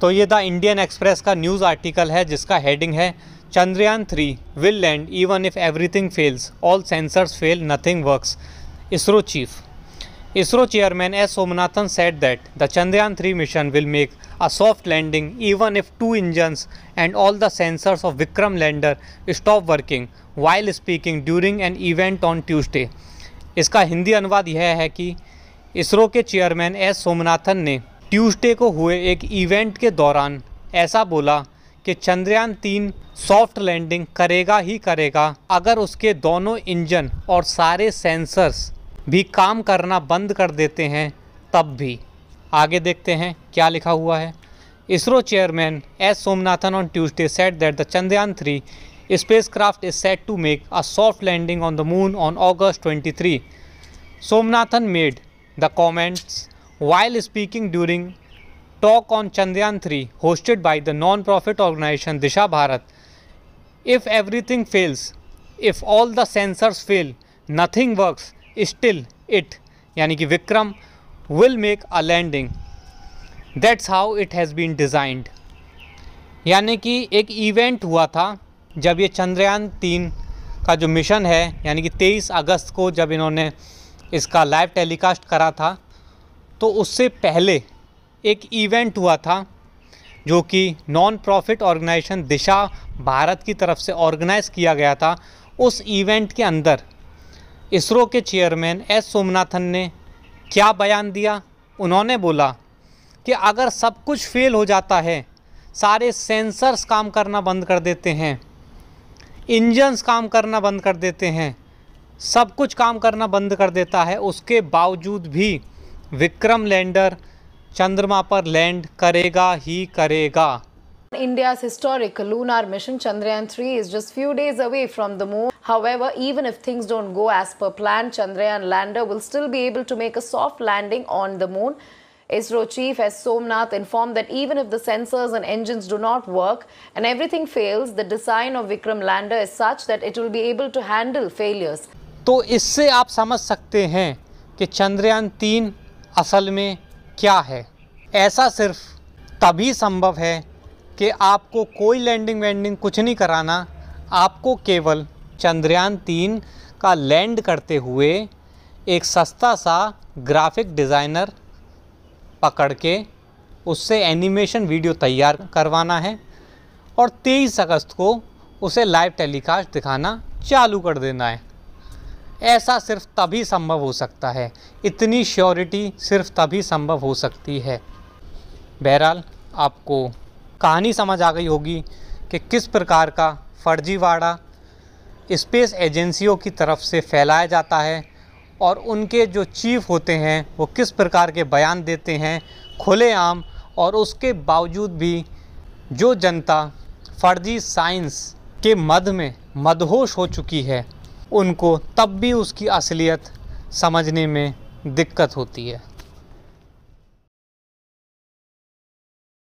तो ये the Indian Express का न्यूज़ आर्टिकल है जिसका हेडिंग है Chandrayaan three will land even if everything fails all sensors fail nothing works ISRO chief ISRO chairman S Somanathan said that the Chandrayaan three mission will make a soft landing even if two engines and all the sensors of Vikram lander stop working while speaking during an event on Tuesday इसका हिंदी अनुवाद यह है कि इसरो के chairman S Somanathan ने Tuesday को हुए एक इवेंट के दौरान ऐसा बोला कि चंद्रयान तीन सॉफ्ट लैंडिंग करेगा ही करेगा अगर उसके दोनों इंजन और सारे सेंसर्स भी काम करना बंद कर देते हैं तब भी आगे देखते हैं क्या लिखा हुआ है ISRO chairman S Somanathan on Tuesday said that the Chandrayaan three spacecraft is set to make a soft landing on the moon on August 23. Somanathan made the comments while speaking during talk on Chandrayaan 3 hosted by the non-profit organization Disha Bharat. If everything fails, if all the sensors fail, nothing works, still it यानी कि Vikram will make a landing. That's how it has been designed. यानी कि एक event हुआ था जब ये चंद्रयान तीन का जो मिशन है यानी कि 23 अगस्त को जब इन्होंने इसका लाइव टेलीकास्ट करा था तो उससे पहले एक इवेंट हुआ था जो कि non profit organisation Disha Bharat की तरफ से ऑर्गेनाइज़ किया गया था उस इवेंट के अंदर इसरो के चेयरमैन एस सोमनाथन ने क्या बयान दिया उन्होंने बोला कि अगर सब कुछ फेल हो जाता है सारे सेंसर्स काम करना बंद कर देते हैं इंजन्स काम करना बंद कर देते हैं सब कुछ काम करना बंद कर देता है उसके बावजूद भी विक्रम लैंडर चंद्रमा पर लैंड करेगा ही करेगा India's historic lunar mission Chandrayaan 3 is just few days away from the moon. However, even if things don't go as per plan, Chandrayaan lander will still be able to make a soft landing on the moon. ISRO chief S. Somnath informed that even if the sensors and engines do not work and everything fails, the design of Vikram lander is such that it will be able to handle failures. तो इससे आप समझ सकते हैं कि चंद्रयान तीन असल में क्या है ऐसा सिर्फ तभी संभव है कि आपको कोई लैंडिंग वैंडिंग कुछ नहीं कराना आपको केवल चंद्रयान तीन का लैंड करते हुए एक सस्ता सा ग्राफिक डिज़ाइनर पकड़ के उससे एनिमेशन वीडियो तैयार करवाना है और 23 अगस्त को उसे लाइव टेलीकास्ट दिखाना चालू कर देना है ऐसा सिर्फ तभी संभव हो सकता है इतनी श्योरिटी सिर्फ तभी संभव हो सकती है बहरहाल आपको कहानी समझ आ गई होगी कि किस प्रकार का फर्जीवाड़ा स्पेस एजेंसियों की तरफ से फैलाया जाता है और उनके जो चीफ होते हैं वो किस प्रकार के बयान देते हैं खुलेआम और उसके बावजूद भी जो जनता फर्जी साइंस के मद में मदहोश हो चुकी है उनको तब भी उसकी असलियत समझने में दिक्कत होती है